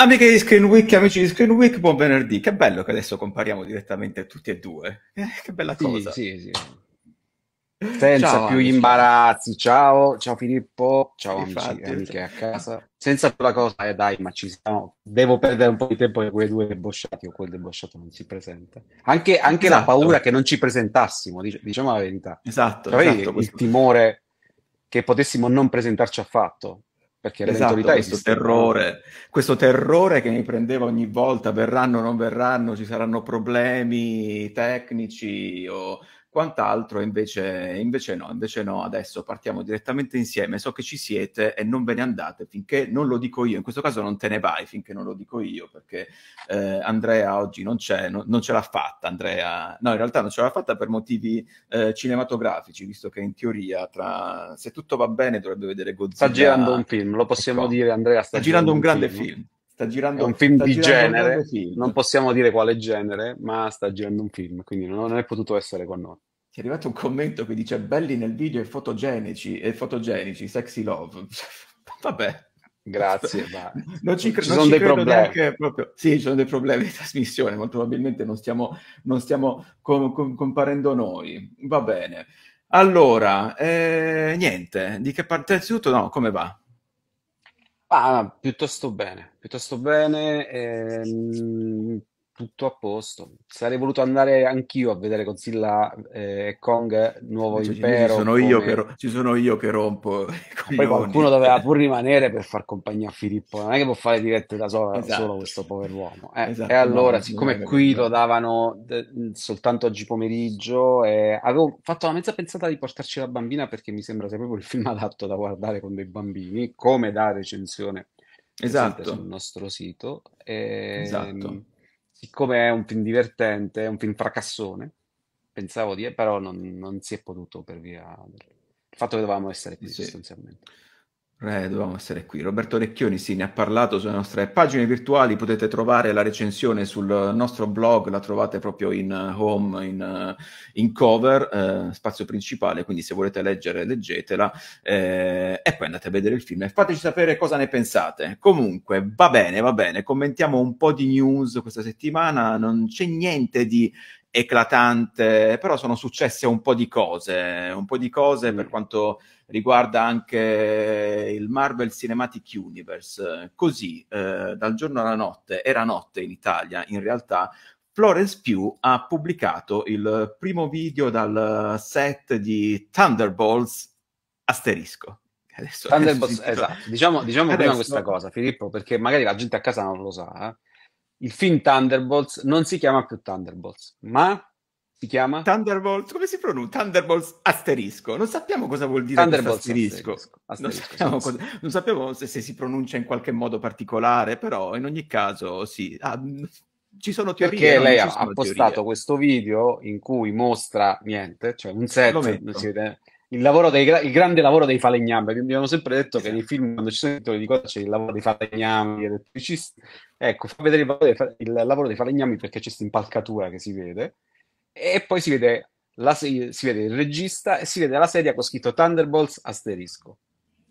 Amiche di Screen Week, amici di Screen Week, buon venerdì. Che bello che adesso compariamo direttamente tutti e due. Eh, che bella sì, cosa. Sì, sì. Senza ciao, più amici. imbarazzi. Ciao, ciao Filippo. Ciao Infatti, amici amiche a casa. Senza quella cosa, eh dai, ma ci siamo. Devo perdere un po' di tempo con quei due debosciati o quel debosciato non si presenta. Anche, anche esatto. la paura che non ci presentassimo, dic- diciamo la verità. Esatto. Cioè, esatto il questo. timore che potessimo non presentarci affatto perché la esatto, mentalità è questo terrore, questo terrore che mi prendeva ogni volta, verranno o non verranno, ci saranno problemi tecnici o quant'altro, invece, invece no, invece no, adesso partiamo direttamente insieme, so che ci siete e non ve ne andate finché non lo dico io, in questo caso non te ne vai finché non lo dico io, perché eh, Andrea oggi non c'è, no, non ce l'ha fatta Andrea, no in realtà non ce l'ha fatta per motivi eh, cinematografici, visto che in teoria tra, se tutto va bene dovrebbe vedere Godzilla. Sta girando un film, lo possiamo ecco. dire Andrea, sta, sta girando, girando un grande film. film sta girando... È un film di genere, film. non possiamo dire quale genere, ma sta girando un film, quindi non è potuto essere con noi. Ci è arrivato un commento che dice belli nel video e fotogenici, e fotogenici, sexy love. Vabbè. Grazie, ma non ci, cre- ci non sono ci dei problemi. Proprio... Sì, ci sono dei problemi di trasmissione, molto probabilmente non stiamo, non stiamo com- com- comparendo noi. Va bene. Allora, eh, niente, di che parte? Innanzitutto, no, come va? Ah, piuttosto bene, piuttosto bene. Ehm, tutto a posto. Sarei voluto andare anch'io a vedere Godzilla eh, e eh, Kong Nuovo cioè, Impero. Ci sono, come... io che, ci sono io che rompo. Poi qualcuno doveva pur rimanere per far compagnia a Filippo. Non è che può fare dirette da solo, esatto. solo questo povero uomo. Eh, esatto, e allora, no, siccome qui lo davano eh, soltanto oggi pomeriggio, avevo fatto la mezza pensata di portarci la bambina perché mi sembra sia proprio il film adatto da guardare con dei bambini, come da recensione esatto. sul nostro sito. E... Esatto ehm, siccome è un film divertente, è un film fracassone, pensavo di, però non, non si è potuto per via del fatto che dovevamo essere qui sì. sostanzialmente. Eh, dovevamo essere qui. Roberto Recchioni sì, ne ha parlato sulle nostre pagine virtuali, potete trovare la recensione sul nostro blog, la trovate proprio in eh, home, in, eh, in cover, eh, spazio principale, quindi se volete leggere leggetela eh, e poi andate a vedere il film e fateci sapere cosa ne pensate. Comunque, va bene, va bene, commentiamo un po' di news questa settimana, non c'è niente di eclatante, però sono successe un po' di cose, un po' di cose mm. per quanto riguarda anche il Marvel Cinematic Universe. Così, eh, dal giorno alla notte, era notte in Italia in realtà, Florence Pugh ha pubblicato il primo video dal set di Thunderbolts asterisco. Adesso, Thunderbolts, adesso esatto. Diciamo, diciamo adesso... prima questa cosa, Filippo, perché magari la gente a casa non lo sa. Eh? Il film Thunderbolts non si chiama più Thunderbolts, ma si chiama? Thunderbolt, come si pronuncia? Thunderbolt asterisco. Non sappiamo cosa vuol dire Thunderbolt asterisco. asterisco. asterisco. Non, sappiamo cosa, non sappiamo, se, se, si pronuncia in qualche modo particolare, però in ogni caso sì. Ah, mm, ci sono teorie. Perché lei ha, ha postato questo video in cui mostra niente, cioè un set, il, lavoro dei, il grande lavoro dei falegnami. Abbiamo sempre detto esatto. che nei esatto. film, quando ci sono titoli di cosa c'è il lavoro dei falegnami, elettricisti. Ecco, fa vedere il il lavoro dei falegnami perché c'è questa impalcatura che si vede e poi si vede, la, si vede il regista e si vede la sedia con scritto Thunderbolts asterisco.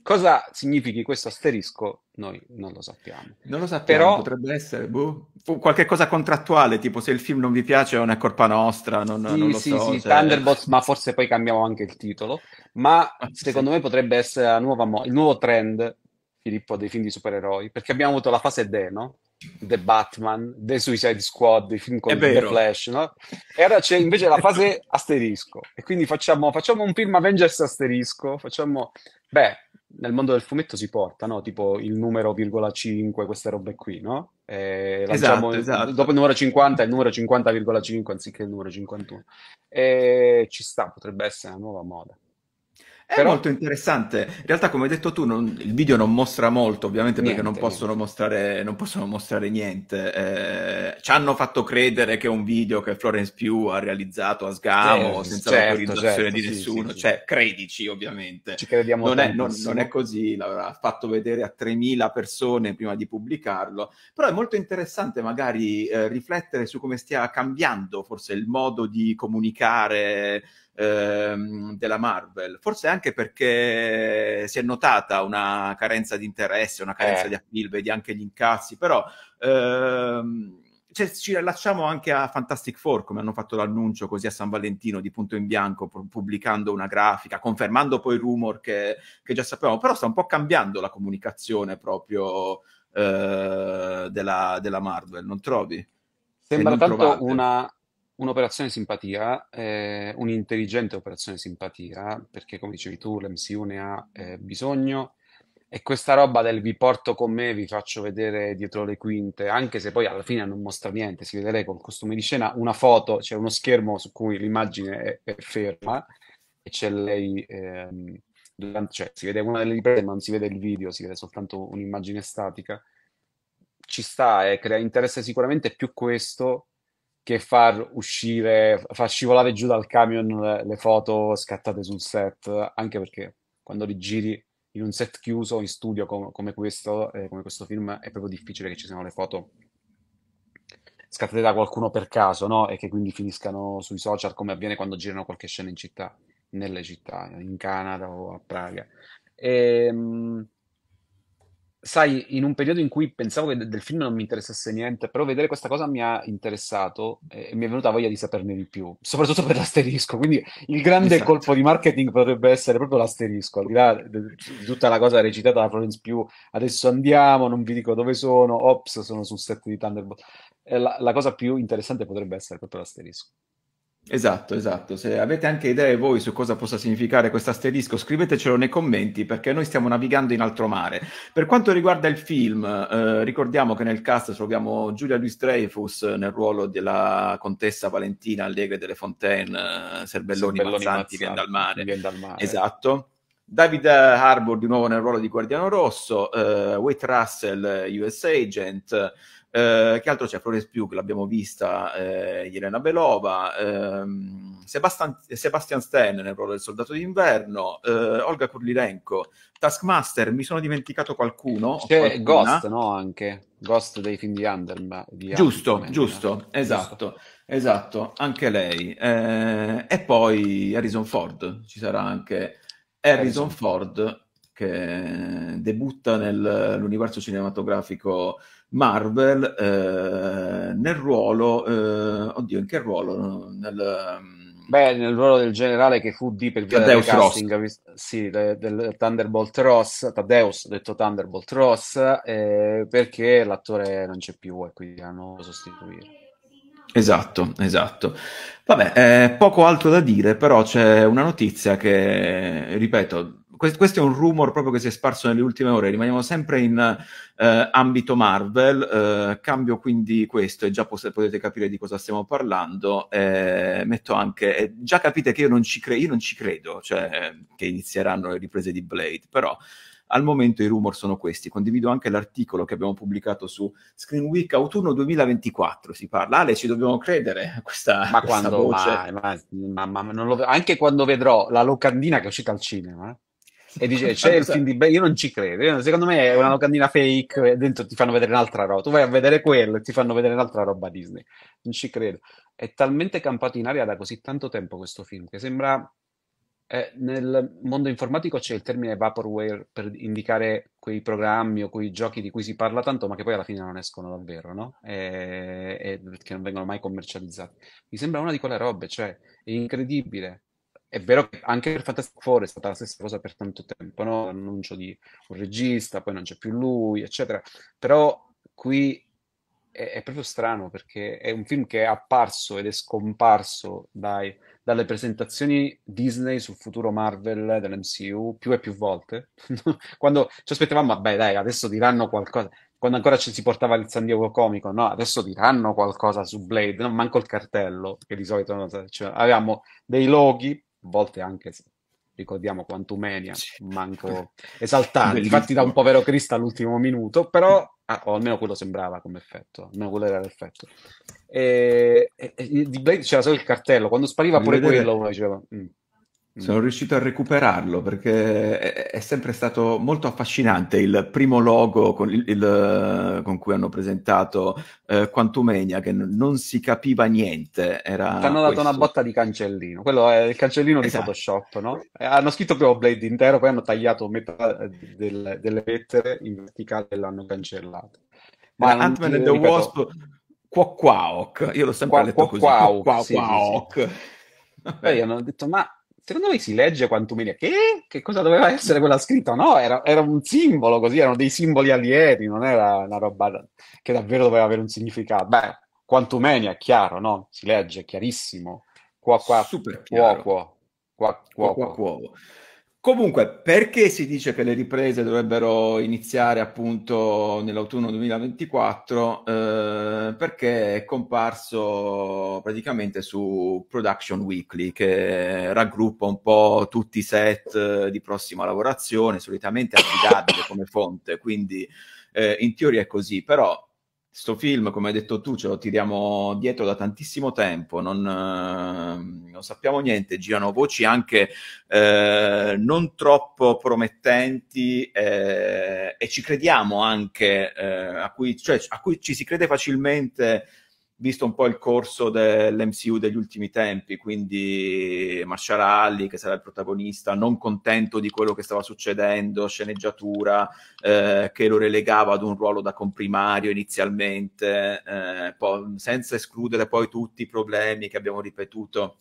Cosa significhi questo asterisco? Noi non lo sappiamo. Non lo sappiamo, Però... potrebbe essere boh, qualche cosa contrattuale, tipo se il film non vi piace è una colpa nostra, non, sì, non lo sì, so. Sì, cioè... Thunderbolts, ma forse poi cambiamo anche il titolo. Ma ah, secondo sì. me potrebbe essere nuova, il nuovo trend, Filippo, dei film di supereroi, perché abbiamo avuto la fase D, no? The Batman, The Suicide Squad, i film con The Flash, no? E ora c'è invece la fase asterisco. E quindi facciamo, facciamo, un film Avengers asterisco, facciamo... Beh, nel mondo del fumetto si porta, no? Tipo il numero 5, queste robe qui, no? E esatto, esatto. Dopo il numero 50, è il numero 50,5 anziché il numero 51. E ci sta, potrebbe essere una nuova moda. È Però... molto interessante. In realtà, come hai detto tu, non, il video non mostra molto, ovviamente, niente, perché non possono, mostrare, non possono, mostrare, niente. Eh, ci hanno fatto credere che è un video che Florence Pugh ha realizzato a sgamo, sì, senza certo, l'autorizzazione certo, di nessuno. Sì, sì, cioè, credici, ovviamente. Ci crediamo non, è, non, non è così, l'ha fatto vedere a 3.000 persone prima di pubblicarlo. Però è molto interessante magari eh, riflettere su come stia cambiando forse il modo di comunicare Ehm, della Marvel, forse anche perché si è notata una carenza di interesse, una carenza eh. di appeal, vedi anche gli incazzi, però ehm, cioè, ci rilasciamo anche a Fantastic Four, come hanno fatto l'annuncio così a San Valentino di punto in bianco, pubblicando una grafica, confermando poi il rumor che, che già sapevamo, però sta un po' cambiando la comunicazione proprio eh, della, della Marvel, non trovi? Sembra tanto una, un'operazione simpatia, eh, un'intelligente operazione simpatia, perché come dicevi tu, l'MCU ne ha eh, bisogno. E questa roba del vi porto con me, vi faccio vedere dietro le quinte, anche se poi alla fine non mostra niente, si vede lei col costume di scena, una foto, c'è cioè uno schermo su cui l'immagine è, è ferma e c'è lei, ehm, durante, cioè si vede una delle riprese ma non si vede il video, si vede soltanto un'immagine statica. Ci sta e eh, crea interesse sicuramente più questo che far uscire, far scivolare giù dal camion le, le foto scattate sul set, anche perché quando li giri in un set chiuso, in studio com- come, questo, eh, come questo film, è proprio difficile che ci siano le foto scattate da qualcuno per caso, no? E che quindi finiscano sui social, come avviene quando girano qualche scena in città, nelle città, in Canada o a Praga. E, ehm, mh, sai, in un periodo in cui pensavo che del film non mi interessasse niente, però vedere questa cosa mi ha interessato e mi è venuta voglia di saperne di più, soprattutto per l'asterisco. Quindi il grande esatto. colpo di marketing potrebbe essere proprio l'asterisco, al di là di tutta la cosa recitata da Florence Pugh, adesso andiamo, non vi dico dove sono, ops, sono sul set di Thunderbolt. La, la cosa più interessante potrebbe essere proprio l'asterisco. Esatto, esatto. Se avete anche idee voi su cosa possa significare questo asterisco, scrivetecelo nei commenti perché noi stiamo navigando in altro mare. Per quanto riguarda il film, eh, ricordiamo che nel cast troviamo Giulia Luis Dreyfus nel ruolo della contessa Valentina Allegre delle Fontaine, eh, Serbelloni, Serbelloni Mazzanti, Mazzanti, Vien dal mare. Vien dal mare. Esatto. David Harbour di nuovo nel ruolo di Guardiano Rosso, eh, Wade Russell, eh, US Agent, eh, che altro c'è? Flores Pugh, l'abbiamo vista, eh, Elena Belova, ehm, Sebastian, Sebastian Stan nel ruolo del soldato d'inverno, eh, Olga Kurlilenko, Taskmaster, mi sono dimenticato qualcuno. C'è Ghost, no? Anche Ghost dei film di Underman. Giusto, Underman, giusto, eh. esatto. Giusto. Esatto, anche lei. Eh, e poi Harrison Ford, ci sarà anche Harrison Ford che debutta nell'universo cinematografico Marvel eh, nel ruolo, eh, oddio in che ruolo? Nel, mm, Beh, nel ruolo del generale che fu di per via del casting, Ross. sì, del, del, Thunderbolt Ross, Taddeus, detto Thunderbolt Ross, eh, perché l'attore non c'è più e quindi hanno sostituito. Esatto, esatto. Vabbè, eh, poco altro da dire, però c'è una notizia che, ripeto, quest- questo è un rumor proprio che si è sparso nelle ultime ore, rimaniamo sempre in eh, ambito Marvel, eh, cambio quindi questo e già pos- potete capire di cosa stiamo parlando, eh, metto anche, eh, già capite che io non, cre- io non, ci credo, cioè che inizieranno le riprese di Blade, però al momento i rumor sono questi. Condivido anche l'articolo che abbiamo pubblicato su Screen Week autunno 2024. Si parla, Ale, ci dobbiamo credere a questa, ma questa quando, voce. Ma, ma, ma, ma lo, anche quando vedrò la locandina che è uscita al cinema. e dice c'è il film di Bane io non ci credo secondo me è una locandina fake eh, dentro ti fanno vedere un'altra roba tu vai a vedere quello e ti fanno vedere un'altra roba Disney non ci credo è talmente campato in aria da così tanto tempo questo film che sembra eh, nel mondo informatico c'è il termine vaporware per indicare quei programmi o quei giochi di cui si parla tanto, ma che poi alla fine non escono davvero, no? E, e che non vengono mai commercializzati. Mi sembra una di quelle robe, cioè è incredibile. È vero che anche per Fantastic Four è stata la stessa cosa per tanto tempo, no? L'annuncio di un regista, poi non c'è più lui, eccetera. Però qui è, è proprio strano perché è un film che è apparso ed è scomparso dai dalle presentazioni Disney sul futuro Marvel dell'MCU più e più volte. Quando ci aspettavamo, beh, dai, adesso diranno qualcosa. Quando ancora ci si portava il San Diego Comico, no, adesso diranno qualcosa su Blade, Non manco il cartello, che di solito cioè, avevamo dei loghi, a volte anche ricordiamo Quantumania, manco esaltante, infatti da un povero Crista all'ultimo minuto, però ah, o almeno quello sembrava come effetto, almeno quello era l'effetto. E, e, e di Blade c'era solo il cartello, quando spariva pure quello uno diceva... Mm. Mm. Sono riuscito a recuperarlo perché è, è sempre stato molto affascinante il primo logo con, il, il, eh, con cui hanno presentato eh, Quantumania che n- non si capiva niente. Ti hanno dato una botta di cancellino, quello è il cancellino esatto. di Photoshop, no? Eh, hanno scritto proprio Blade intero, poi hanno tagliato metà eh, del, delle lettere in verticale e l'hanno cancellato. Ma Ant-Man and the Wasp, Quaquaoc, io l'ho sempre qua, letto così. Quaquaoc, sì, sì, sì. Poi hanno detto, ma Secondo me si legge quantomeno Che? Che cosa doveva essere quella scritta? No, era, era, un simbolo così, erano dei simboli alieni, non era una roba che davvero doveva avere un significato. Beh, quantomeno è chiaro, no? Si legge, chiarissimo. Qua qua, Super cuoco. Qua, cuoco. Qua, qua, Comunque, perché si dice che le riprese dovrebbero iniziare appunto nell'autunno 2024? Eh, perché è comparso praticamente su Production Weekly, che raggruppa un po' tutti i set eh, di prossima lavorazione, solitamente affidabile come fonte, quindi eh, in teoria è così, però Sto film, come hai detto tu, ce lo tiriamo dietro da tantissimo tempo, non, eh, non sappiamo niente, girano voci anche eh, non troppo promettenti eh, e ci crediamo anche, eh, a cui, cioè, a, cui, ci si crede facilmente visto un po' il corso dell'MCU degli ultimi tempi, quindi Marshall Ali che sarà il protagonista, non contento di quello che stava succedendo, sceneggiatura eh, che lo relegava ad un ruolo da comprimario inizialmente, eh, poi, senza escludere poi tutti i problemi che abbiamo ripetuto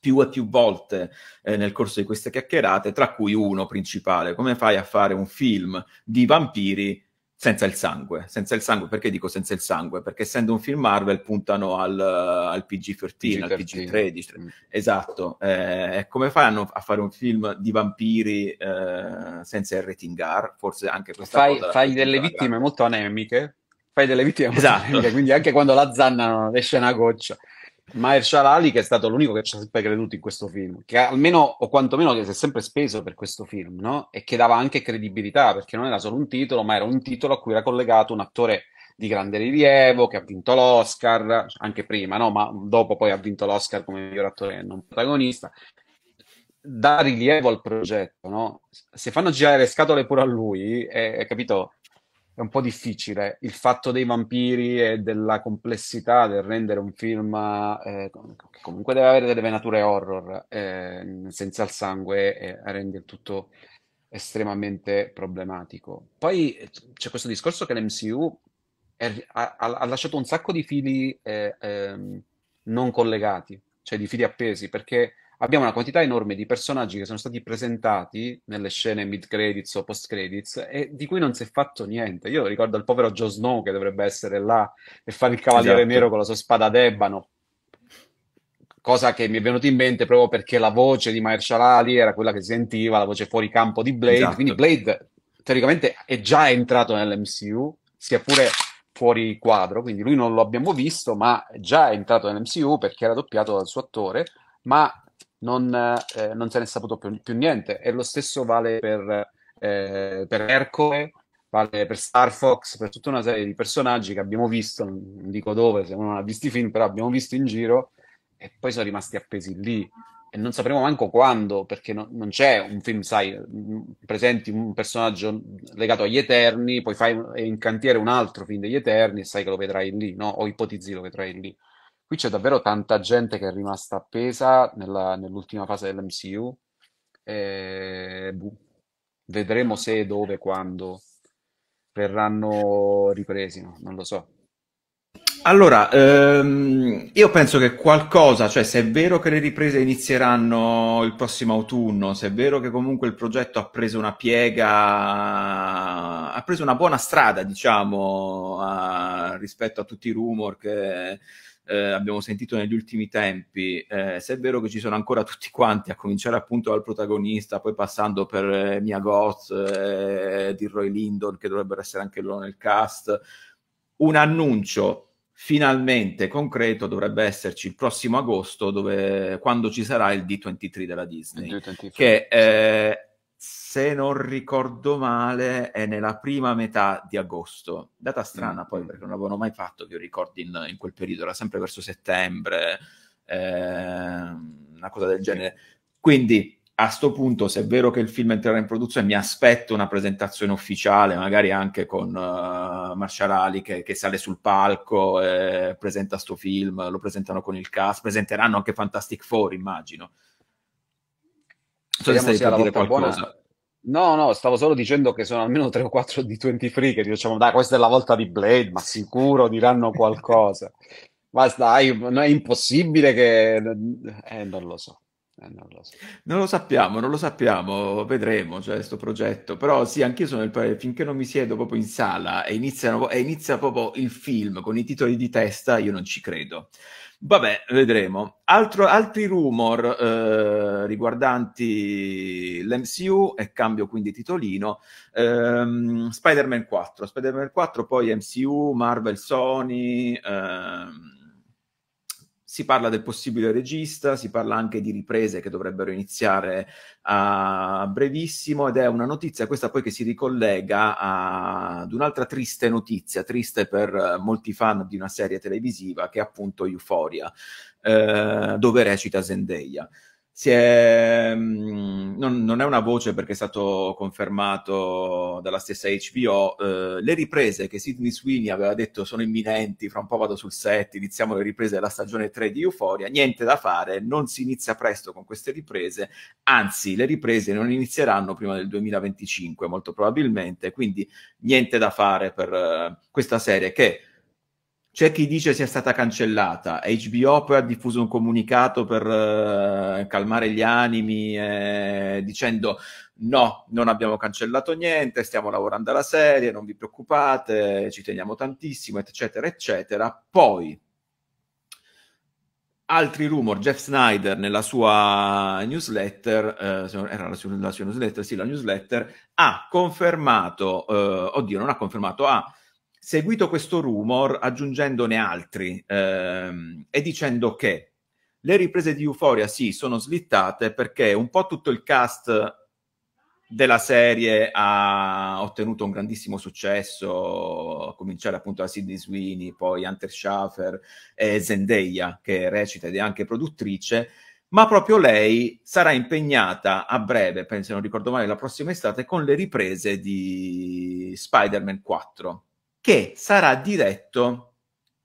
più e più volte eh, nel corso di queste chiacchierate, tra cui uno principale, come fai a fare un film di vampiri senza il sangue, senza il sangue, perché dico senza il sangue? Perché essendo un film Marvel puntano al, al PG-13, PG-13, al PG-13, mm. esatto, eh, come fai a fare un film di vampiri eh, senza il rating R? Forse anche questa fai, cosa... Fai delle vittime grande. molto anemiche, fai delle vittime esatto. molto anemiche, quindi anche quando la zanna non esce una goccia. Mahershala Ali che è stato l'unico che ci ha sempre creduto in questo film, che almeno o quantomeno che si è sempre speso per questo film, no? E che dava anche credibilità, perché non era solo un titolo, ma era un titolo a cui era collegato un attore di grande rilievo, che ha vinto l'Oscar, anche prima, no? Ma dopo poi ha vinto l'Oscar come miglior attore e non protagonista. Dà rilievo al progetto, no? Se fanno girare le scatole pure a lui, è, eh, è capito? è un po' difficile. Il fatto dei vampiri e della complessità del rendere un film eh, che comunque deve avere delle venature horror eh, senza il sangue eh, rende il tutto estremamente problematico. Poi eh, c'è questo discorso che l'MCU è, ha, ha, lasciato un sacco di fili eh, ehm, non collegati, cioè di fili appesi, perché abbiamo una quantità enorme di personaggi che sono stati presentati nelle scene mid-credits o post-credits e di cui non si è fatto niente. Io ricordo il povero Joe Snow che dovrebbe essere là e fare il cavaliere esatto. nero con la sua spada d'ebano, cosa che mi è venuta in mente proprio perché la voce di Marshall Ali era quella che si sentiva, la voce fuori campo di Blade, esatto. quindi Blade teoricamente è già entrato nell'MCU, sia pure fuori quadro, quindi lui non lo abbiamo visto, ma già è entrato nell'MCU perché era doppiato dal suo attore, ma non, eh, non se ne è saputo più, più, niente. E lo stesso vale per, eh, per Ercole, vale per Star Fox, per tutta una serie di personaggi che abbiamo visto, non dico dove, se uno non ha visto i film, però abbiamo visto in giro e poi sono rimasti appesi lì. E non sapremo manco quando, perché no, non c'è un film, sai, presenti un personaggio legato agli Eterni, poi fai in cantiere un altro film degli Eterni e sai che lo vedrai lì, no? O ipotizzi lo vedrai lì. Qui c'è davvero tanta gente che è rimasta appesa nella- nell'ultima fase dell'MCU. E, boh, vedremo se, dove, quando verranno ripresi, no? Non lo so. Allora, ehm, io penso che qualcosa, cioè se è vero che le riprese inizieranno il prossimo autunno, se è vero che comunque il progetto ha preso una piega, ha preso una buona strada, diciamo, a, rispetto a tutti i rumor che eh, abbiamo sentito negli ultimi tempi, eh, se è vero che ci sono ancora tutti quanti, a cominciare appunto dal protagonista, poi passando per eh, Mia Goz, eh, di Roy Lindon, che dovrebbero essere anche loro nel cast, un annuncio finalmente concreto dovrebbe esserci il prossimo agosto, dove, quando ci sarà il D23 della Disney, D23. che eh, se non ricordo male, è nella prima metà di agosto. Data strana mm. poi, perché non avevano mai fatto, vi ricordi, in, in, quel periodo, era sempre verso settembre, eh, una cosa del genere. Quindi, a questo punto, se è vero che il film entrerà in produzione, mi aspetto una presentazione ufficiale, magari anche con uh, Marshall Ali che, che sale sul palco, eh, presenta sto film, lo presentano con il cast, presenteranno anche Fantastic Four, immagino. So se stai per dire qualcosa. Buona No, no, stavo solo dicendo che sono almeno 3 o 4 di 23 che diciamo, dai, questa è la volta di Blade, ma sicuro diranno qualcosa. Ma Basta, è impossibile che... Eh, non lo so. Eh, non, lo so. non lo sappiamo, non lo sappiamo, vedremo, cioè, questo progetto. Però sì, anch'io sono nel paese, finché non mi siedo proprio in sala e, iniziano, e inizia proprio il film con i titoli di testa, io non ci credo. Vabbè, vedremo. Altro, altri rumor eh, riguardanti l'MCU, e cambio quindi titolino, ehm, Spider-Man 4. Spider-Man 4 poi MCU, Marvel, Sony... Ehm, si parla del possibile regista, si parla anche di riprese che dovrebbero iniziare a brevissimo ed è una notizia questa poi che si ricollega a, ad un'altra triste notizia, triste per molti fan di una serie televisiva che è appunto Euphoria, uh, dove recita Zendaya si è, mm, non, non, è una voce perché è stato confermato dalla stessa HBO, eh, le riprese che Sidney Sweeney aveva detto sono imminenti, fra un po' vado sul set, iniziamo le riprese della stagione 3 di Euphoria, niente da fare, non si inizia presto con queste riprese, anzi le riprese non inizieranno prima del 2025 molto probabilmente, quindi niente da fare per uh, questa serie che c'è chi dice sia stata cancellata. HBO poi ha diffuso un comunicato per eh, calmare gli animi eh, dicendo no, non abbiamo cancellato niente, stiamo lavorando alla serie, non vi preoccupate, ci teniamo tantissimo, eccetera, eccetera. Poi altri rumor, Jeff Snyder nella sua newsletter, eh, era la sua, la sua, newsletter, sì, la newsletter, ha confermato, eh, oddio, non ha confermato, ha seguito questo rumor aggiungendone altri ehm, e dicendo che le riprese di Euphoria sì sono slittate perché un po' tutto il cast della serie ha ottenuto un grandissimo successo, a cominciare appunto da Sidney Sweeney, poi Hunter Schaffer e Zendaya che recita ed è anche produttrice, ma proprio lei sarà impegnata a breve, penso non ricordo male, la prossima estate con le riprese di Spider-Man 4 che sarà diretto,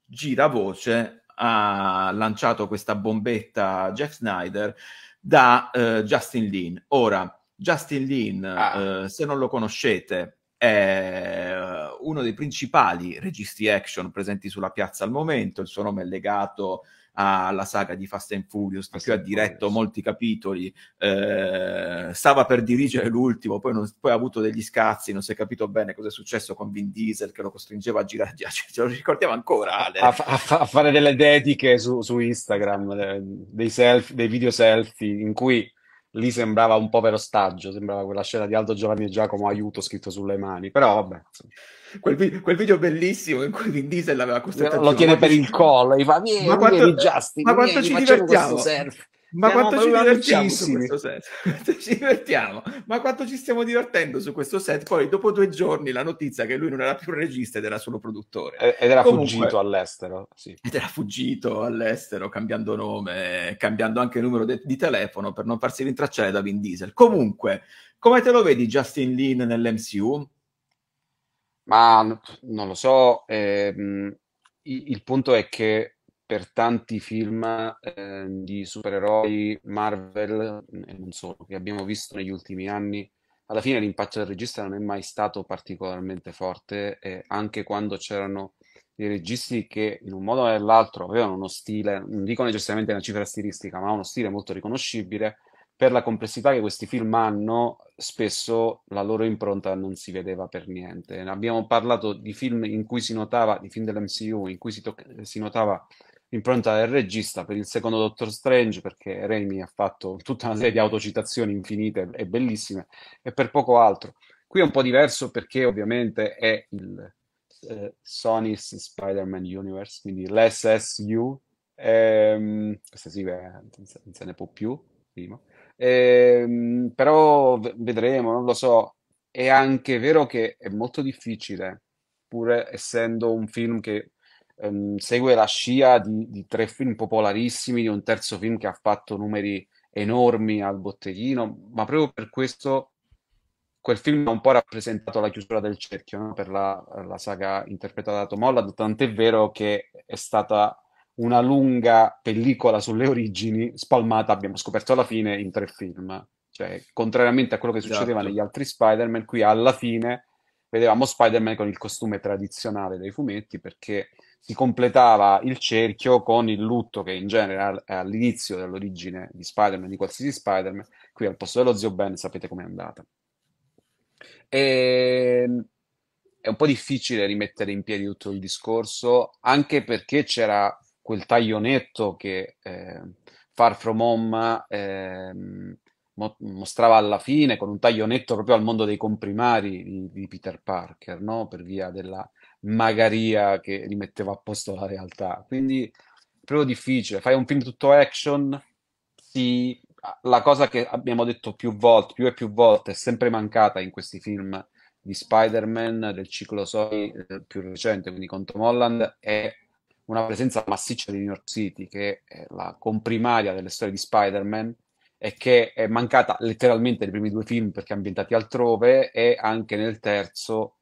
gira voce, ha lanciato questa bombetta Jeff Snyder da uh, Justin Lin. Ora, Justin Lin, ah. uh, se non lo conoscete, è eh, uno dei principali registi action presenti sulla piazza al momento, il suo nome è legato alla saga di Fast and Furious, di più ha diretto molti capitoli, eh, stava per dirigere l'ultimo, poi, non, poi, ha avuto degli scazzi, non si è capito bene cosa è successo con Vin Diesel che lo costringeva a girare, a, cioè, ce lo ricordiamo ancora Ale. A, a, a fare delle dediche su, su Instagram, eh, dei, self, dei video selfie in cui lì sembrava un povero ostaggio, sembrava quella scena di Aldo Giovanni e Giacomo aiuto scritto sulle mani, però vabbè. Quel, vi- quel video bellissimo in cui Vin Diesel l'aveva costretto... Lo, lo tiene per il collo, gli fa, vieni, ma quanto, vieni Justin, ma quanto vieni, ci divertiamo. Ma quanto ci divertiamo ci divertiamo, ma quanto ci stiamo divertendo su questo set? Poi, dopo due giorni, la notizia che lui non era più regista ed era solo produttore. Ed era Comunque, fuggito all'estero. Sì. Ed era fuggito all'estero, cambiando nome, cambiando anche il numero de- di telefono per non farsi rintracciare da Vin Diesel. Comunque, come te lo vedi Justin Lin nell'MCU? Ma non lo so. Ehm, il, il punto è che per tanti film eh, di supereroi Marvel e non solo, che abbiamo visto negli ultimi anni. Alla fine l'impatto del regista non è mai stato particolarmente forte, eh, anche quando c'erano dei registi che in un modo o nell'altro avevano uno stile, non dico necessariamente una cifra stilistica, ma uno stile molto riconoscibile. Per la complessità che questi film hanno, spesso la loro impronta non si vedeva per niente. Abbiamo parlato di film in cui si notava, di film dell'MCU, in cui si, to- si notava impronta del regista per il secondo Doctor Strange, perché Raimi ha fatto tutta una serie di autocitazioni infinite e bellissime, e per poco altro. Qui è un po' diverso perché ovviamente è il eh, Sony's Spider-Man Universe, quindi l'SSU, ehm, questa sì, beh, non se ne può più, prima. Ehm, però vedremo, non lo so. È anche vero che è molto difficile, pur essendo un film che ehm, segue la scia di, di, tre film popolarissimi, di un terzo film che ha fatto numeri enormi al botteghino, ma proprio per questo quel film ha un po' rappresentato la chiusura del cerchio no? per la, la, saga interpretata da Tom Holland, tant'è vero che è stata una lunga pellicola sulle origini spalmata, abbiamo scoperto alla fine, in tre film. Cioè, contrariamente a quello che succedeva esatto. negli altri Spider-Man, qui alla fine vedevamo Spider-Man con il costume tradizionale dei fumetti perché si completava il cerchio con il lutto che in genere è all'inizio dell'origine di Spider-Man, di qualsiasi Spider-Man, qui al posto dello zio Ben sapete com'è andata. E... Ehm, è un po' difficile rimettere in piedi tutto il discorso, anche perché c'era quel taglio netto che eh, Far From Home eh, mo- mostrava alla fine, con un taglio netto proprio al mondo dei comprimari di, di Peter Parker, no? per via della magaria che rimetteva a posto la realtà. Quindi è proprio difficile. Fai un film tutto action, sì, la cosa che abbiamo detto più volte, più e più volte, è sempre mancata in questi film di Spider-Man del ciclo Sony eh, più recente, quindi con Tom Holland, è una presenza massiccia di New York City, che è la comprimaria delle storie di Spider-Man e che è mancata letteralmente nei primi due film perché ambientati altrove e anche nel terzo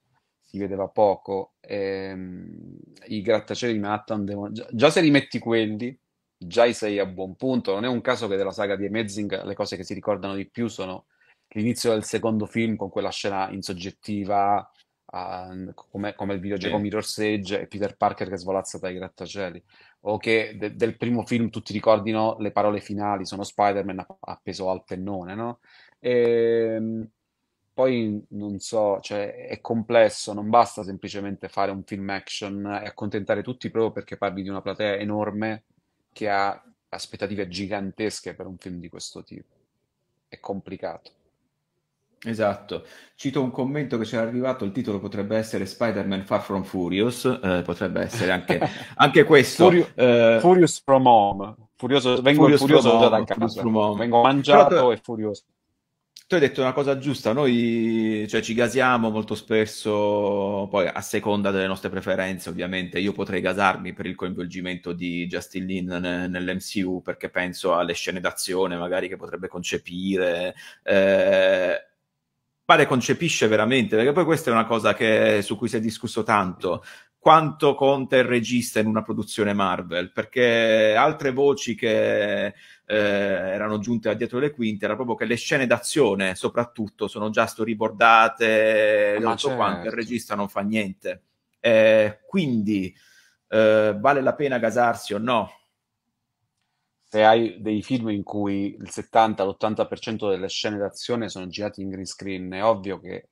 si vedeva poco. Ehm, I grattacieli di Manhattan Già, già se rimetti quelli, già i sei a buon punto. Non è un caso che della saga di Amazing le cose che si ricordano di più sono l'inizio del secondo film con quella scena insoggettiva uh, come, come, il videogioco sì. Mirror's Edge e Peter Parker che svolazza dai grattacieli o che de- del primo film tutti ricordino le parole finali sono Spider-Man app- appeso al pennone no? E, ehm, poi non so, cioè, è complesso, non basta semplicemente fare un film action e accontentare tutti proprio perché parli di una platea enorme che ha aspettative gigantesche per un film di questo tipo. È complicato. Esatto, cito un commento che c'era arrivato, il titolo potrebbe essere Spider-Man Far From Furious, eh, potrebbe essere anche, anche questo. Furio, eh... Furious from Home, furioso, vengo furioso, furioso da casa, vengo mangiato Però... e furioso tu hai detto una cosa giusta, noi cioè, ci gasiamo molto spesso, poi a seconda delle nostre preferenze ovviamente, io potrei gasarmi per il coinvolgimento di Justin Lin ne- nell'MCU perché penso alle scene d'azione magari che potrebbe concepire, eh, pare concepisce veramente, perché poi questa è una cosa che, su cui si è discusso tanto, quanto conta il regista in una produzione Marvel, perché altre voci che eh, erano giunte da dietro le quinte era proprio che le scene d'azione, soprattutto, sono già storyboardate, eh, Ma non so quanto, il certo. regista non fa niente. Eh, quindi eh, vale la pena gasarsi o no? Se hai dei film in cui il 70-80% delle scene d'azione sono girate in green screen, è ovvio che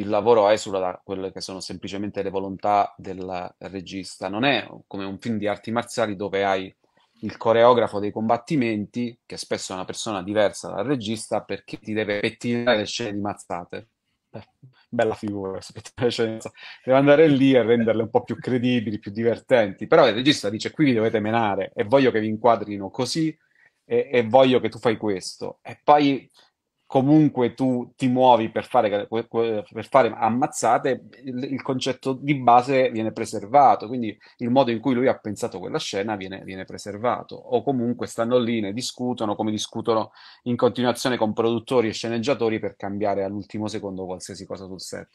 il lavoro esula da quelle che sono semplicemente le volontà del regista. Non è come un film di arti marziali dove hai il coreografo dei combattimenti, che spesso è una persona diversa dal regista, perché ti deve pettinare le scene di mazzate. bella figura, deve andare lì a renderle un po' più credibili, più divertenti. Però il regista dice: Qui vi dovete menare e voglio che vi inquadrino così e, e voglio che tu fai questo. E poi comunque tu ti muovi per fare, per fare ammazzate, il, il, concetto di base viene preservato, quindi il modo in cui lui ha pensato quella scena viene, viene preservato, o comunque stanno lì, ne discutono, come discutono in continuazione con produttori e sceneggiatori per cambiare all'ultimo secondo qualsiasi cosa sul set.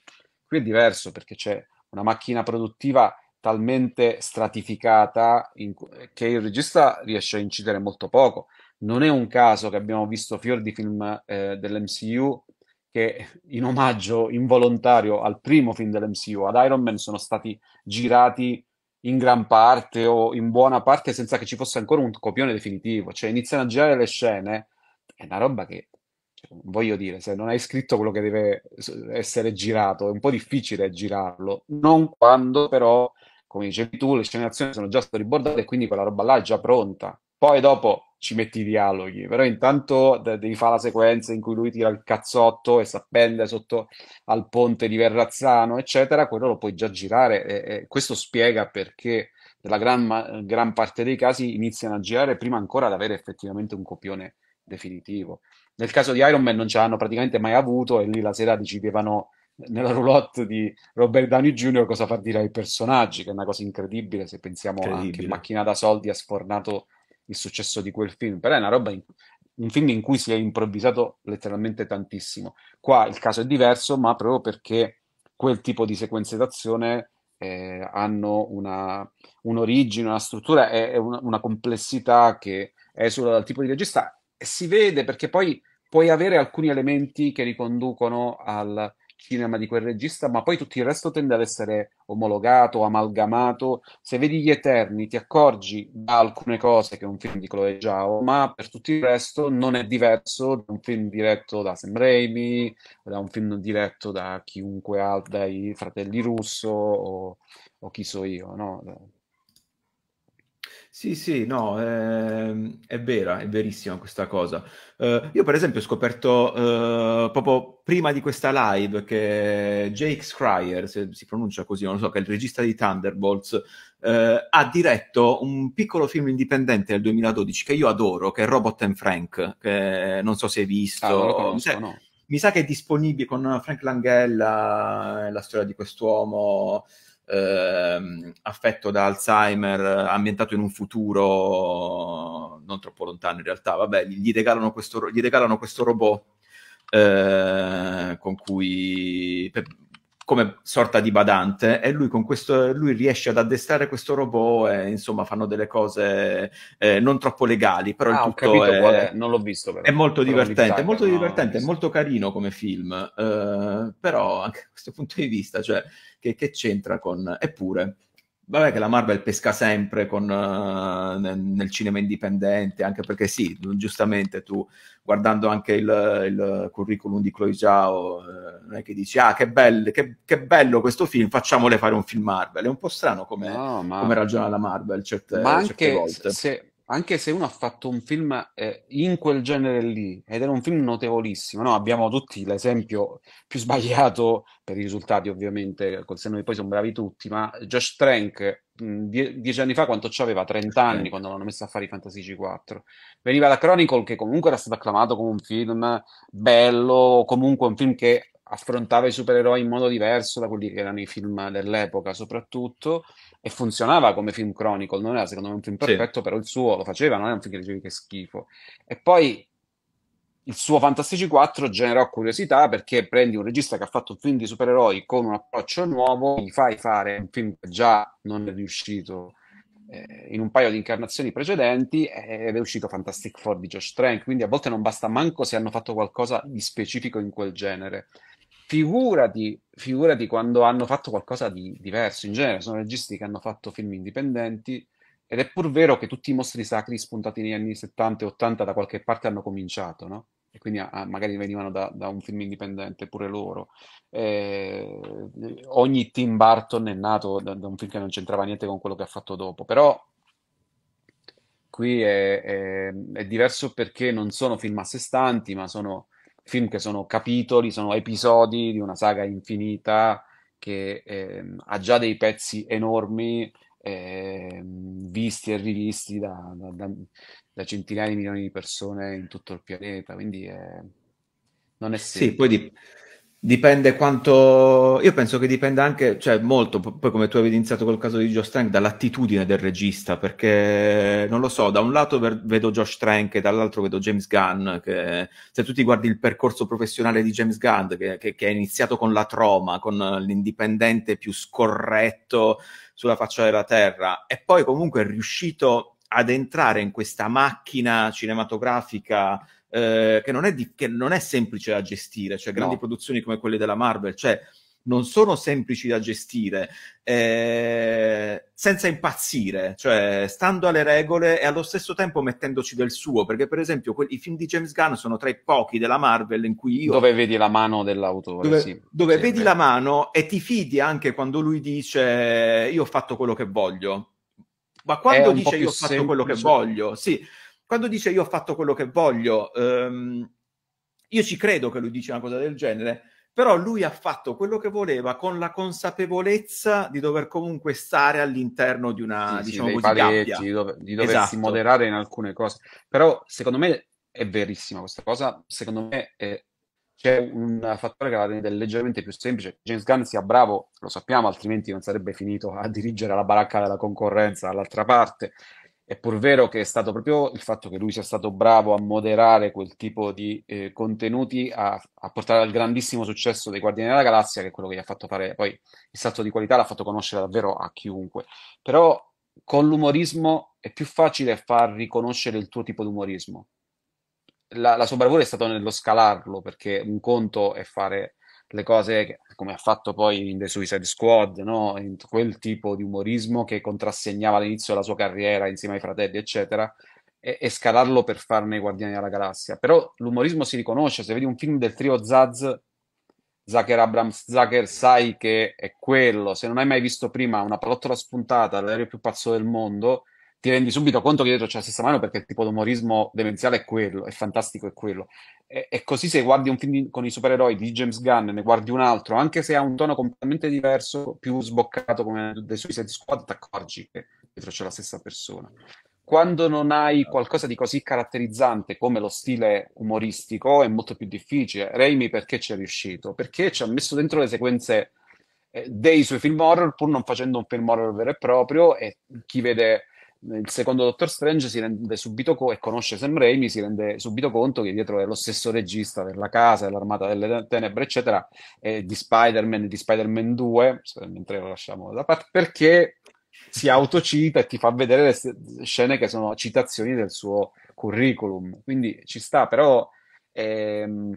Qui è diverso perché c'è una macchina produttiva talmente stratificata in, che il regista riesce a incidere molto poco non è un caso che abbiamo visto fior di film eh, dell'MCU che in omaggio involontario al primo film dell'MCU, ad Iron Man, sono stati girati in gran parte o in buona parte senza che ci fosse ancora un copione definitivo. Cioè iniziano a girare le scene, è una roba che, cioè, voglio dire, se non hai scritto quello che deve essere girato, è un po' difficile girarlo. Non quando però, come dicevi tu, le scene scenazioni sono già storyboardate e quindi quella roba là è già pronta. Poi dopo ci metti i dialoghi, però intanto de- devi fare la sequenza in cui lui tira il cazzotto e si appende sotto al ponte di Verrazzano, eccetera, quello lo puoi già girare e, e questo spiega perché nella gran, gran parte dei casi iniziano a girare prima ancora di avere effettivamente un copione definitivo. Nel caso di Iron Man non ce l'hanno praticamente mai avuto e lì la sera decidevano nella roulotte di Robert Downey Jr. cosa far dire ai personaggi, che è una cosa incredibile se pensiamo a che macchina da soldi ha sfornato il successo di quel film, però è una roba in, un film in cui si è improvvisato letteralmente tantissimo. Qua il caso è diverso, ma proprio perché quel tipo di sequenze d'azione eh, hanno una, un'origine, una struttura e una, una, complessità che esula dal tipo di regista e si vede perché poi puoi avere alcuni elementi che riconducono al, cinema di quel regista, ma poi tutto il resto tende ad essere omologato, amalgamato. Se vedi Gli Eterni ti accorgi da alcune cose che è un film di Chloe Zhao, ma per tutto il resto non è diverso da un film diretto da Sam Raimi, da un film diretto da chiunque altro, dai fratelli Russo o, o chi so io, no? Sì, sì, no, ehm, è vera, è verissima questa cosa. Eh, io per esempio ho scoperto eh, proprio prima di questa live che Jake Scryer, se si pronuncia così, non lo so, che è il regista di Thunderbolts, eh, ha diretto un piccolo film indipendente del 2012 che io adoro, che è Robot and Frank, che non so se hai visto. Ah, lo conosco, se... no mi sa che è disponibile con Frank Langella, eh, la storia di quest'uomo eh, affetto da Alzheimer, ambientato in un futuro non troppo lontano in realtà, vabbè, gli regalano questo, gli regalano questo robot eh, con cui... Per, come sorta di badante e lui, con questo, lui, riesce ad addestrare questo robot e insomma fanno delle cose eh, non troppo legali però ah, il tutto è, è, non l'ho visto però. è molto però divertente è molto no, divertente è molto carino come film eh, però anche da questo punto di vista cioè che, che c'entra con eppure vabbè che la Marvel pesca sempre con, uh, nel cinema indipendente, anche perché sì, giustamente tu guardando anche il, il curriculum di Chloe Zhao, eh, è che dici ah che, belle, che, che, bello questo film, facciamole fare un film Marvel, è un po' strano come, no, ma... come ragiona la Marvel certe, ma anche certe volte. Se anche se uno ha fatto un film eh, in quel genere lì, ed era un film notevolissimo, no? abbiamo tutti l'esempio più sbagliato per i risultati ovviamente, col senno di poi sono bravi tutti, ma Josh Trank die- dieci anni fa quanto aveva? 30 anni quando l'hanno messo a fare i Fantasy 4 Veniva da Chronicle che comunque era stato acclamato come un film bello, comunque un film che affrontava i supereroi in modo diverso da quelli che erano i film dell'epoca, soprattutto, e funzionava come film Chronicle, Non era secondo me un film perfetto, però il suo lo faceva, non era un film che dicevi che schifo. E poi il suo Fantastici 4 generò curiosità perché prendi un regista che ha fatto un film di supereroi con un approccio nuovo, gli fai fare un film che già non è riuscito eh, in un paio di incarnazioni precedenti ed è uscito Fantastic Four di Josh Trank, quindi a volte non basta manco se hanno fatto qualcosa di specifico in quel genere. Figurati, figurati quando hanno fatto qualcosa di diverso. In genere sono registi che hanno fatto film indipendenti ed è pur vero che tutti i mostri sacri spuntati negli anni 70 e 80 da qualche parte hanno cominciato, no? E quindi ah, magari venivano da, da, un film indipendente pure loro. Eh, ogni Tim Burton è nato da, da un film che non c'entrava niente con quello che ha fatto dopo, però qui è, è, è, diverso perché non sono film a sé stanti, ma sono film che sono capitoli, sono episodi di una saga infinita che eh, ha già dei pezzi enormi eh, visti e rivisti da, da, da, da, centinaia di milioni di persone in tutto il pianeta, quindi eh, non è Sì, poi di, dipende quanto. Io penso che dipenda anche, cioè molto, poi come tu hai evidenziato col caso di Josh Trank, dall'attitudine del regista, perché non lo so, da un lato ver- vedo Josh Trank e dall'altro vedo James Gunn, che se tu ti guardi il percorso professionale di James Gunn, che, che, che è iniziato con la troma, con l'indipendente più scorretto sulla faccia della terra, e poi comunque è riuscito ad entrare in questa macchina cinematografica eh, che, non di- che, non è semplice da gestire, cioè grandi no. produzioni come quelle della Marvel, cioè non sono semplici da gestire, eh, senza impazzire, cioè stando alle regole e allo stesso tempo mettendoci del suo, perché per esempio que- i film di James Gunn sono tra i pochi della Marvel in cui io... Dove vedi la mano dell'autore, Dove, sì, dove sì, vedi la mano e ti fidi anche quando lui dice io ho fatto quello che voglio. Ma quando dice io ho fatto semplice. quello che voglio, sì, quando dice io ho fatto quello che voglio, ehm, io ci credo che lui dice una cosa del genere, però lui ha fatto quello che voleva con la consapevolezza di dover comunque stare all'interno di una sì, diciamo sì, così, paletti, di, dover, di, doversi esatto. moderare in alcune cose. Però secondo me è verissima questa cosa, secondo me è, c'è un fattore che la rende leggermente più semplice. James Gunn sia bravo, lo sappiamo, altrimenti non sarebbe finito a dirigere la baracca della concorrenza dall'altra parte. È pur vero che è stato proprio il fatto che lui sia stato bravo a moderare quel tipo di eh, contenuti a, a, portare al grandissimo successo dei Guardiani della Galassia, che è quello che gli ha fatto fare poi il salto di qualità, l'ha fatto conoscere davvero a chiunque. Però con l'umorismo è più facile far riconoscere il tuo tipo di umorismo. La, la sua bravura è stata nello scalarlo, perché un conto è fare le cose come ha fatto poi in The Suicide Squad, no? in quel tipo di umorismo che contrassegnava l'inizio della sua carriera insieme ai fratelli, eccetera, e, e scalarlo per farne i Guardiani della Galassia. Però l'umorismo si riconosce, se vedi un film del trio Zaz, Zucker Abrams Zucker, sai che è quello. Se non hai mai visto prima una pallottola spuntata, l'aereo più pazzo del mondo, ti rendi subito conto che dietro c'è la stessa mano perché il tipo d'umorismo demenziale è quello, è fantastico è quello. E, e così se guardi un film di, con i supereroi di James Gunn ne guardi un altro, anche se ha un tono completamente diverso, più sboccato come dei Suicide Squad, ti accorgi che dietro c'è la stessa persona. Quando non hai qualcosa di così caratterizzante come lo stile umoristico è molto più difficile. Raimi perché ci è riuscito? Perché ci ha messo dentro le sequenze eh, dei suoi film horror pur non facendo un film horror vero e proprio e chi vede il secondo Doctor Strange si rende subito conto e conosce Sam Raimi, si rende subito conto che dietro è lo stesso regista della casa, dell'armata delle tenebre, eccetera, e di Spider-Man, di Spider-Man 2, mentre lo lasciamo da parte, perché si autocita e ti fa vedere le scene che sono citazioni del suo curriculum. Quindi ci sta, però... Ehm,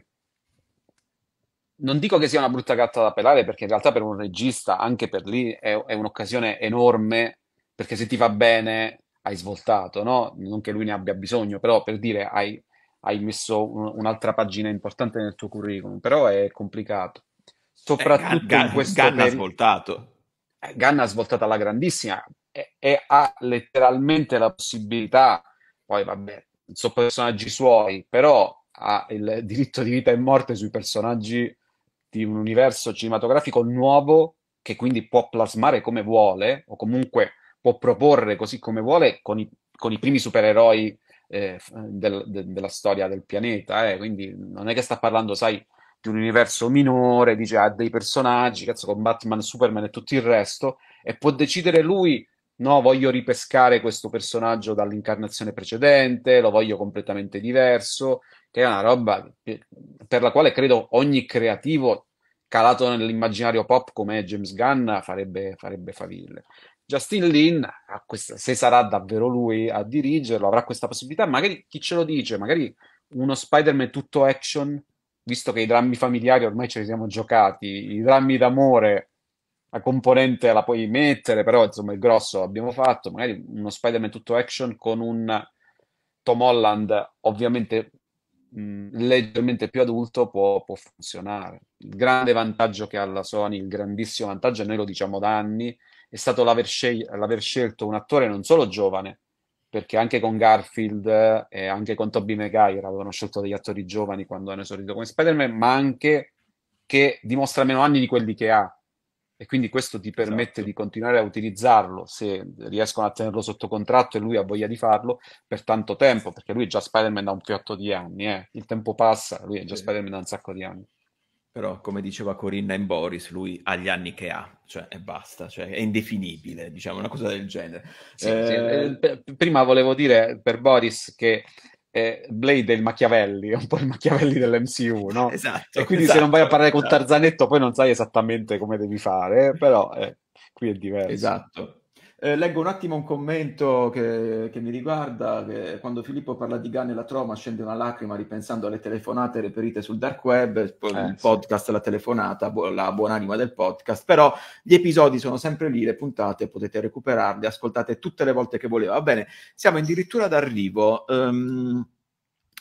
non dico che sia una brutta carta da pelare, perché in realtà per un regista, anche per lì, è, è un'occasione enorme perché se ti va bene hai svoltato, no? Non che lui ne abbia bisogno, però per dire hai, hai messo un, un'altra pagina importante nel tuo curriculum, però è complicato. Soprattutto eh, Gan, in questo Ganna peri- ha svoltato. Eh, Gann ha svoltato alla grandissima e, e, ha letteralmente la possibilità, poi vabbè, sono personaggi suoi, però ha il diritto di vita e morte sui personaggi di un universo cinematografico nuovo che quindi può plasmare come vuole o comunque può proporre così come vuole con i, con i primi supereroi eh, del, de, della storia del pianeta. Eh. Quindi non è che sta parlando, sai, di un universo minore, dice ha dei personaggi, cazzo, con Batman, Superman e tutto il resto, e può decidere lui no, voglio ripescare questo personaggio dall'incarnazione precedente, lo voglio completamente diverso, che è una roba per la quale credo ogni creativo calato nell'immaginario pop come James Gunn farebbe, farebbe faville. Justin Lin, se sarà davvero lui a dirigerlo, avrà questa possibilità. Magari chi ce lo dice? Magari uno Spider-Man tutto action, visto che i drammi familiari ormai ce li siamo giocati, i drammi d'amore, la componente la puoi mettere, però insomma il grosso l'abbiamo fatto. Magari uno Spider-Man tutto action con un Tom Holland, ovviamente mh, leggermente più adulto, può, può funzionare. Il grande vantaggio che ha la Sony, il grandissimo vantaggio, noi lo diciamo da anni è stato l'aver, scel- l'aver scelto un attore non solo giovane, perché anche con Garfield eh, e anche con Tobey Maguire avevano scelto degli attori giovani quando hanno esordito come Spider-Man, ma anche che dimostra meno anni di quelli che ha. E quindi questo ti permette esatto. di continuare a utilizzarlo se riescono a tenerlo sotto contratto e lui ha voglia di farlo per tanto tempo, perché lui è già Spider-Man da un fiotto di anni, eh. il tempo passa, lui è già sì. Spider-Man da un sacco di anni. Però, come diceva Corinna in Boris, lui ha gli anni che ha, cioè e basta, cioè, è indefinibile, diciamo, una cosa del genere. Sì, eh... sì. Eh, prima volevo dire per Boris che eh, Blade è il Machiavelli, è un po' il Machiavelli dell'MCU, no? Esatto. E quindi esatto, se non vai a esatto, parlare con esatto. Tarzanetto poi non sai esattamente come devi fare, però eh, qui è diverso. Esatto. Eh, leggo un attimo un commento che, che mi riguarda, che quando Filippo parla di Gunn e la Troma scende una lacrima ripensando alle telefonate reperite sul dark web, eh, il eh, podcast, sì. la telefonata, la buonanima del podcast, però gli episodi sono sempre lì, le puntate, potete recuperarle, ascoltate tutte le volte che voleva. Va bene, siamo addirittura d'arrivo. Um,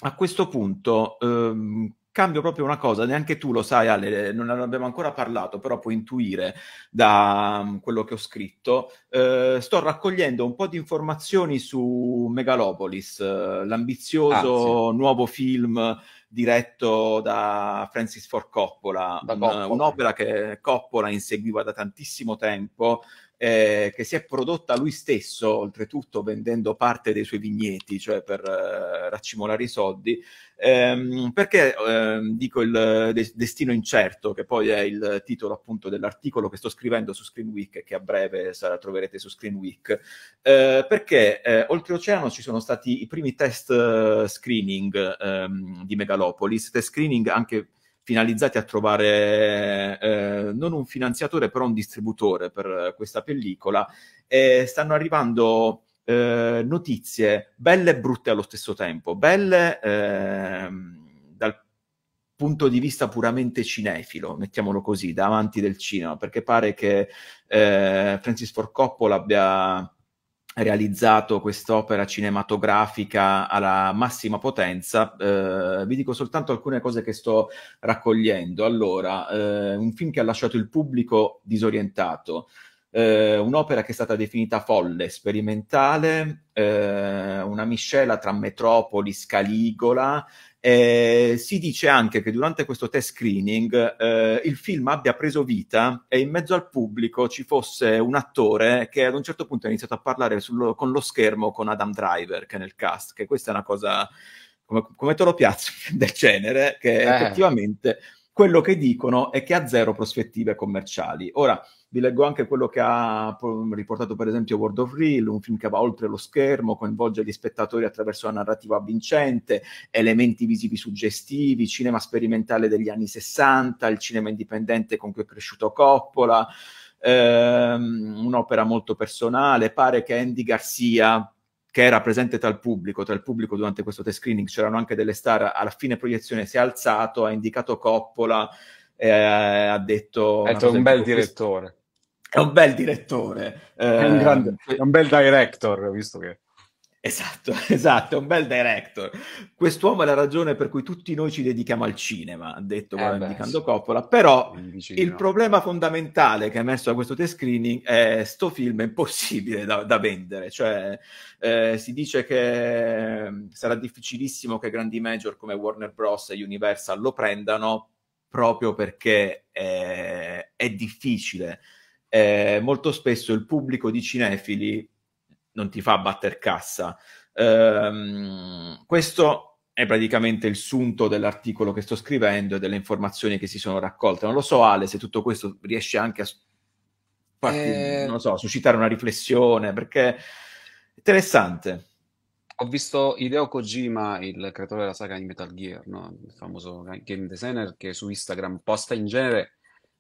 a questo punto, um, cambio proprio una cosa, neanche tu lo sai Ale, eh, non abbiamo ancora parlato, però puoi intuire da um, quello che ho scritto. Eh, sto raccogliendo un po' di informazioni su Megalopolis, eh, l'ambizioso ah, sì. nuovo film diretto da Francis Ford Coppola, da Coppola. un'opera che Coppola inseguiva da tantissimo tempo eh, che si è prodotta lui stesso, oltretutto vendendo parte dei suoi vigneti, cioè per eh, raccimolare i soldi. Ehm, perché ehm, dico il de- destino incerto, che poi è il titolo appunto dell'articolo che sto scrivendo su Screen Week e che a breve sarà, troverete su Screen Week? Eh, perché eh, oltreoceano ci sono stati i primi test eh, screening ehm, di Megalopolis, test screening anche finalizzati a trovare eh, non un finanziatore, però un distributore per questa pellicola. E stanno arrivando eh, notizie belle e brutte allo stesso tempo, belle eh, dal punto di vista puramente cinefilo, mettiamolo così, davanti del cinema, perché pare che eh, Francis Ford Coppola abbia realizzato quest'opera cinematografica alla massima potenza. Eh, vi dico soltanto alcune cose che sto raccogliendo. Allora, eh, un film che ha lasciato il pubblico disorientato, eh, un'opera che è stata definita folle, sperimentale, eh, una miscela tra Metropoli, Scaligola, eh, si dice anche che durante questo test screening eh, il film abbia preso vita e in mezzo al pubblico ci fosse un attore che ad un certo punto ha iniziato a parlare sul, con lo schermo con Adam Driver, che è nel cast, che questa è una cosa... Come, come te lo piazzo del genere, che eh. effettivamente quello che dicono è che ha zero prospettive commerciali. Ora, vi leggo anche quello che ha riportato per esempio World of Real, un film che va oltre lo schermo, coinvolge gli spettatori attraverso una narrativa avvincente, elementi visivi suggestivi, cinema sperimentale degli anni 60, il cinema indipendente con cui è cresciuto Coppola, ehm, un'opera molto personale, pare che Andy Garcia che era presente tra il pubblico, tra il pubblico durante questo test screening c'erano anche delle star, alla fine proiezione si è alzato, ha indicato Coppola, eh, ha detto... È un bel direttore. Questo. È un bel direttore. È un, eh, grande, è un bel director, visto che... Esatto, esatto, è un bel director. Quest'uomo è la ragione per cui tutti noi ci dedichiamo al cinema, ha detto eh indicando Coppola, però il no. problema fondamentale che è emerso da questo test screening è sto film è impossibile da, da vendere, cioè eh, si dice che mm, sarà difficilissimo che grandi major come Warner Bros. e Universal lo prendano proprio perché è, è difficile. Eh, molto spesso il pubblico di cinefili non ti fa batter cassa. Ehm, questo è praticamente il sunto dell'articolo che sto scrivendo e delle informazioni che si sono raccolte. Non lo so, Ale, se tutto questo riesce anche a farti, eh... non so, suscitare una riflessione, perché è interessante. Ho visto Hideo Kojima, il creatore della saga di Metal Gear, no? il famoso game designer, che su Instagram posta in genere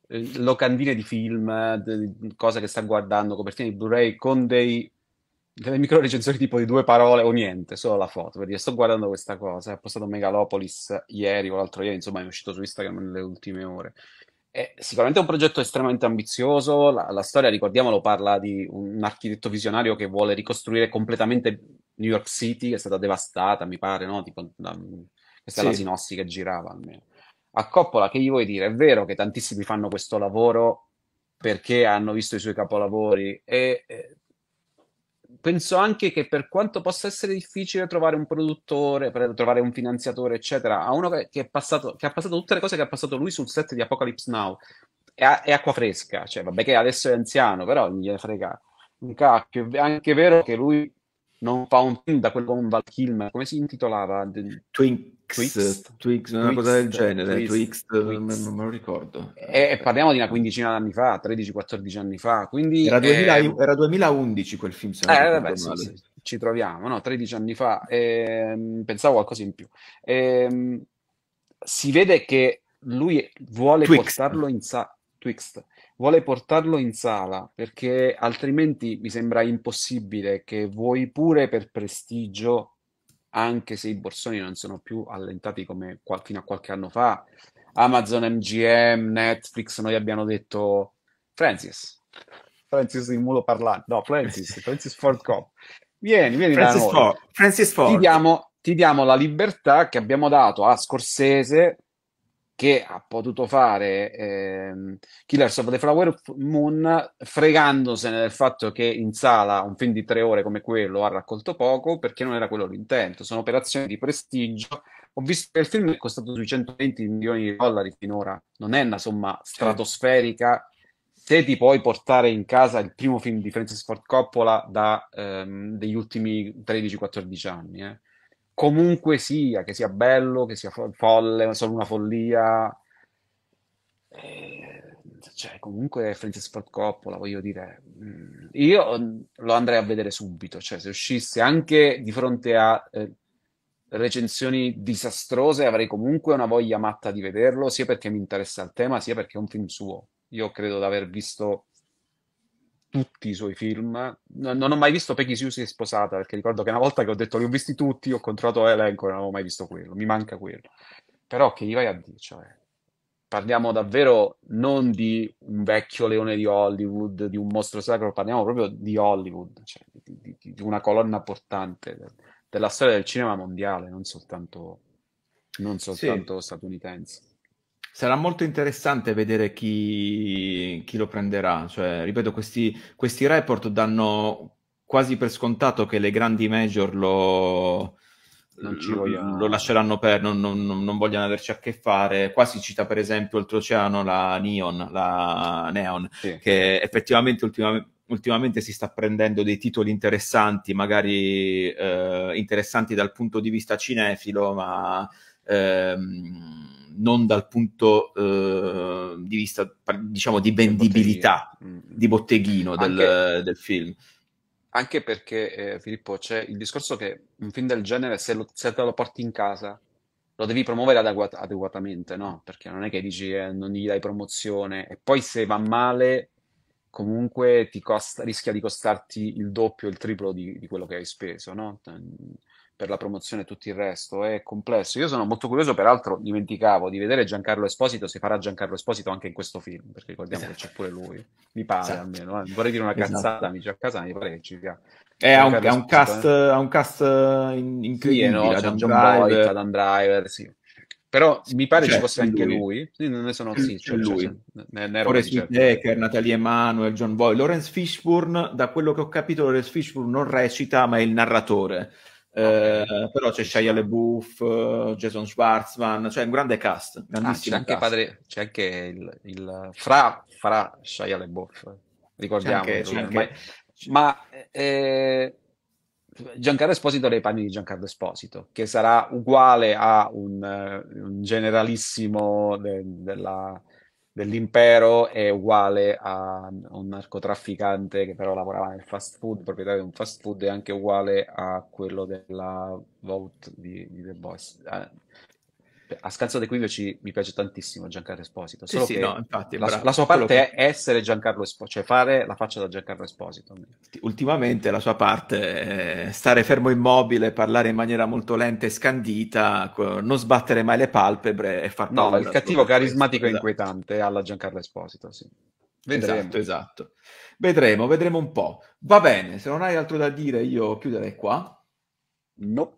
eh, locandine di film, eh, cose che sta guardando, copertine di Blu-ray, con dei delle micro recensioni tipo di due parole o niente, solo la foto, perché sto guardando questa cosa, ha postato Megalopolis ieri o l'altro ieri, insomma è uscito su Instagram nelle ultime ore. È sicuramente è un progetto estremamente ambizioso, la, la, storia, ricordiamolo, parla di un architetto visionario che vuole ricostruire completamente New York City, che è stata devastata, mi pare, no? Tipo, da, questa sì. è la sinossi che girava almeno. A Coppola, che gli vuoi dire? È vero che tantissimi fanno questo lavoro perché hanno visto i suoi capolavori e eh, penso anche che per quanto possa essere difficile trovare un produttore, trovare un finanziatore, eccetera, a uno che, è passato, che ha passato tutte le cose che ha passato lui sul set di Apocalypse Now, è, è acqua fresca, cioè vabbè che adesso è anziano, però non frega un cacchio. È anche vero che lui non Fountain da quel con Val Kilmer, come si intitolava? Twix, Twix, Twix una cosa del genere, Twix, eh, non me lo ricordo. E, eh, eh, parliamo di una quindicina d'anni fa, 13-14 anni fa, quindi... Era, 2000, eh, era 2011 quel film, se non eh, vabbè, sì, sì, ci troviamo, no? 13 anni fa, eh, pensavo qualcosa in più. Eh, si vede che lui vuole Twix. portarlo in sa- Twixt vuole portarlo in sala perché altrimenti mi sembra impossibile che voi pure per prestigio, anche se i borsoni non sono più allentati come qual- fino a qualche anno fa, Amazon, MGM, Netflix, noi abbiamo detto Francis. Francis di Mulo Parlare, no, Francis, Francis Ford Cop. Vieni, vieni Francis da noi. Ford. Francis Ford. Ti diamo, ti diamo la libertà che abbiamo dato a Scorsese che ha potuto fare ehm, Killers of the Flower Moon fregandosene del fatto che in sala un film di tre ore come quello ha raccolto poco perché non era quello l'intento, sono operazioni di prestigio. Ho visto che il film è costato sui 120 milioni di dollari finora, non è una somma stratosferica. Se ti puoi portare in casa il primo film di Francis Ford Coppola da, ehm, degli ultimi 13-14 anni, eh comunque sia, che sia bello, che sia fo- folle, solo una follia. Eh, cioè, comunque Francis Ford Coppola, voglio dire, mm, io mm, lo andrei a vedere subito, cioè se uscisse anche di fronte a eh, recensioni disastrose avrei comunque una voglia matta di vederlo, sia perché mi interessa il tema, sia perché è un film suo. Io credo di aver visto tutti i suoi film. non ho mai visto Peggy Sue si è sposata, perché ricordo che una volta che ho detto li ho visti tutti, ho controllato l'elenco e non avevo mai visto quello, mi manca quello. Però che gli vai a dire? Cioè, parliamo davvero non di un vecchio leone di Hollywood, di un mostro sacro, parliamo proprio di Hollywood, cioè, di, di, di una colonna portante della storia del cinema mondiale, non soltanto, non soltanto statunitense. Sarà molto interessante vedere chi, chi lo prenderà. Cioè, ripeto, questi, questi, report danno quasi per scontato che le grandi major lo, vogliono... lo lasceranno per, non, non, non, vogliono averci a che fare. Qua si cita per esempio oltreoceano la Neon, la Neon sì. che effettivamente ultimamente ultimamente si sta prendendo dei titoli interessanti, magari eh, interessanti dal punto di vista cinefilo, ma ehm, non dal punto eh, di vista, diciamo, di vendibilità, mm, mm. di botteghino del, anche, del film. Anche perché, eh, Filippo, c'è il discorso che un film del genere, se, lo, se te lo porti in casa, lo devi promuovere adeguat- adeguatamente, no? Perché non è che dici eh, non gli dai promozione e poi se va male comunque ti costa, rischia di costarti il doppio, il triplo di, di quello che hai speso, no? per la promozione e tutto il resto, è complesso. Io sono molto curioso, peraltro dimenticavo di vedere Giancarlo Esposito, se farà Giancarlo Esposito anche in questo film, perché ricordiamo esatto. che c'è pure lui, mi pare esatto. almeno, eh. vorrei dire una esatto. cazzata, esatto. amici a casa, mi pare che ci sia. È un, è eh. un, cast, eh. un cast in, incredibile, sì, no, Adam, John Driver. Boyd, Adam Driver, sì. Però mi pare cioè, ci fosse anche lui. lui. Non ne sono sì, c'è, c'è lui. Cioè, Whitaker, Natalie Emanuel, John Boy, Lawrence Fishburne, da quello che ho capito Lawrence Fishburne non recita, ma è il narratore. Eh, okay. però c'è Shia LeBouf, eh, Jason Schwartzman, cioè un grande cast, ah, c'è, anche padre, c'è anche il, il fra, fra Shia LeBouf, ricordiamo. C'è anche, c'è anche... Ma eh, Giancarlo Esposito dei panni di Giancarlo Esposito, che sarà uguale a un, eh, un generalissimo de, della, dell'impero è uguale a un narcotrafficante che però lavorava nel fast food, proprietario di un fast food, è anche uguale a quello della Vault di, di The Boys. Eh, a scanso d'equilibrio ci, mi piace tantissimo Giancarlo Esposito. Solo sì, sì, no, infatti, la, la, sua parte è essere Giancarlo Esposito, cioè fare la faccia da Giancarlo Esposito. Ultimamente la sua parte è stare fermo immobile, parlare in maniera molto lenta e scandita, non sbattere mai le palpebre e far No, il cattivo carismatico e esatto. inquietante alla Giancarlo Esposito, sì. Vedremo. Esatto, esatto. Vedremo, vedremo un po'. Va bene, se non hai altro da dire io chiuderei qua. No.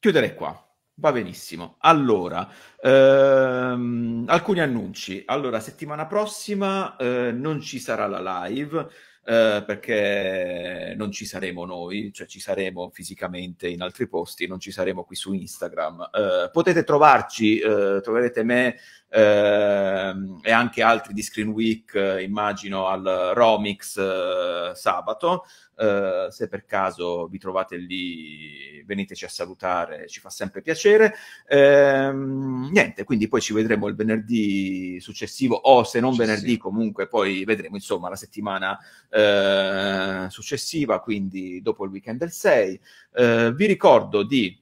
Chiuderei qua. Va benissimo. Allora, ehm, alcuni annunci. Allora, settimana prossima eh, non ci sarà la live eh, perché non ci saremo noi, cioè ci saremo fisicamente in altri posti, non ci saremo qui su Instagram. Eh, potete trovarci, eh, troverete me ehm, e anche altri di Screen Week, eh, immagino al Romix eh, sabato. Eh, se per caso vi trovate lì, veniteci a salutare, ci fa sempre piacere. Ehm, niente, quindi poi ci vedremo il venerdì successivo o se non venerdì comunque poi vedremo insomma la settimana eh, successiva, quindi dopo il weekend del 6. Eh, vi ricordo di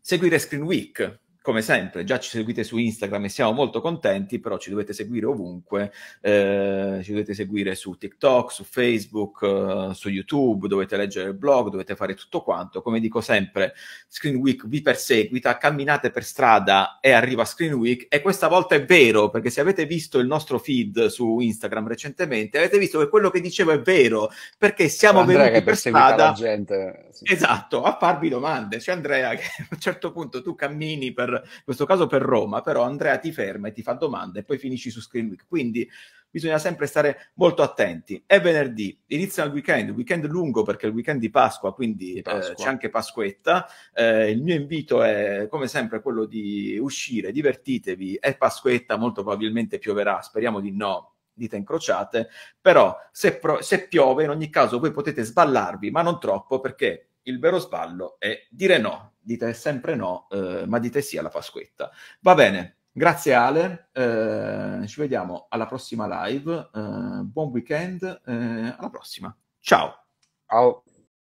seguire Screen Week come sempre, già ci seguite su Instagram e siamo molto contenti, però ci dovete seguire ovunque, eh, ci dovete seguire su TikTok, su Facebook, eh, su YouTube, dovete leggere il blog, dovete fare tutto quanto. Come dico sempre, Screen Week vi perseguita, camminate per strada e arriva Screen Week e questa volta è vero, perché se avete visto il nostro feed su Instagram recentemente, avete visto che quello che dicevo è vero, perché siamo Andrea venuti che per strada... Gente, sì. Esatto, a farvi domande. C'è Andrea che a un certo punto tu cammini per in questo caso per Roma, però Andrea ti ferma e ti fa domande e poi finisci su Screen Week. Quindi bisogna sempre stare molto attenti. È venerdì, inizia il weekend, weekend lungo perché è il weekend di Pasqua, quindi eh, Pasqua. Eh, c'è anche Pasquetta. Eh, il mio invito è come sempre quello di uscire, divertitevi, è Pasquetta, molto probabilmente pioverà, speriamo di no, dita incrociate, però se, pro- se, piove in ogni caso voi potete sballarvi, ma non troppo perché il vero sballo è dire no, dite sempre no, eh, ma dite sì alla Pasquetta. Va bene, grazie Ale, eh, ci vediamo alla prossima live, eh, buon weekend, eh, alla prossima, ciao! Ciao!